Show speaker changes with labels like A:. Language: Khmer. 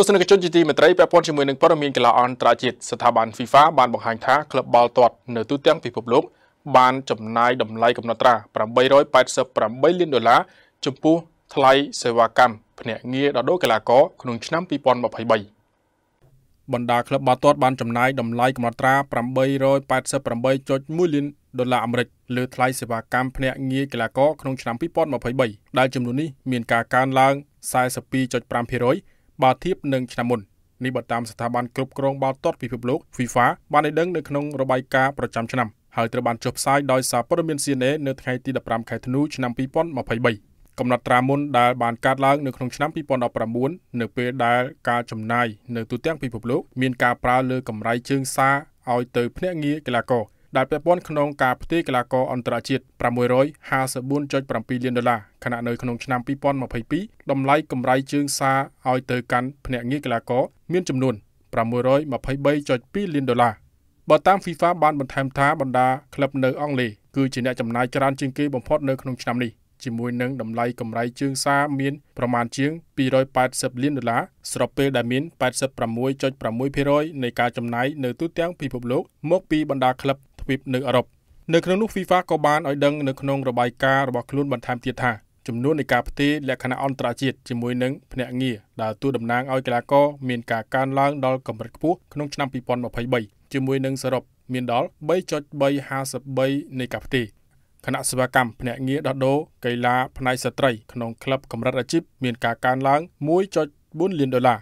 A: ទស្សនិកជនជាទីមេត្រីពាក់ព័ន្ធជាមួយនឹងព័ត៌មានកីឡាអន្តរជាតិស្ថាប័ន FIFA បានបង្ហាញថាក្លឹបបាល់ទាត់នៅទូទាំងពិភពលោកបានចំណាយតម្លៃកំណត់ត្រា888លានដុល្លារចំពោះថ្លៃសេវាកម្មភ្នាក់ងារដោះដូរកីឡាករក្នុងឆ្នាំ2023បណ្ដាក្លឹបបាល់ទាត់បានចំណាយតម្លៃកំណត់ត្រា888.1លានដុល្លារអាមេរិកលើថ្លៃសេវាកម្មភ្នាក់ងារកីឡាករក្នុងឆ្នាំ2023ដែលចំនួននេះមានការកើនឡើង42.5%បើធៀបនឹងឆ្នាំមុននេះបើតាមស្ថាប័នគ្រប់គ្រងបាល់ទាត់ពិភពលោក FIFA បានឲ្យដឹងនៅក្នុងរបាយការណ៍ប្រចាំឆ្នាំហើយត្រូវបានចុះផ្សាយដោយសារព័ត៌មាន CNN នៅថ្ងៃទី15ខែធ្នូឆ្នាំ2023កំណត់ត្រាមុនដែលបានកាត់ឡើងនៅក្នុងឆ្នាំ2019នៅពេលដែលការចំណាយនៅទូទាំងពិភពលោកមានការប្រើលើកម្រៃជើងសារឲ្យទៅភ្នាក់ងារកីឡាករដែលពាក់ព័ន្ធក្នុងការផ្ទេរកីឡាករអន្តរជាតិ654.7លានដុល្លារខណៈនៅក្នុងឆ្នាំ2022តម្លៃកម្រៃជើងសារឲ្យទៅកាន់ភ្នាក់ងារកីឡាករមានចំនួន623.2លានដុល្លារបើតាម FIFA បានបន្ថែមថាបណ្ដាក្លឹបនៅអង់គ្លេសគឺជាអ្នកចំណាយច្រើនជាងគេបំផុតនៅក្នុងឆ្នាំនេះជាមួយនឹងតម្លៃកម្រៃជើងសារមានប្រមាណជាង280លានដុល្លារស្របពេលដែលមាន86.6%នៃការចំណាយនៅទូទាំងពិភពលោកមកពីបណ្ដាក្លឹបទ្វីបនៅអឺរ៉ុបនៅក្នុងនោះ FIFA ក៏បានឲ្យដឹងនៅក្នុងរបាយការណ៍របស់ខ្លួនបន្ថែមទៀតថាចំនួននៃការផ្ទេរលក្ខណៈអន្តរជាតិជាមួយនឹងភ្នាក់ងារដែលទូតំណាងឲ្យកីឡាករមានការកើនឡើងដល់កម្រិតខ្ពស់ក្នុងឆ្នាំ2023ជាមួយនឹងសរុបមានដល់3.353នៃការផ្ទេរគណៈសេវាកម្មភ្នាក់ងារដោះដូរកីឡាផ្នែកស្ត្រីក្នុងក្លឹបកម្រិតអាជីពមានការកើនឡើង1.4លានដុល្លារ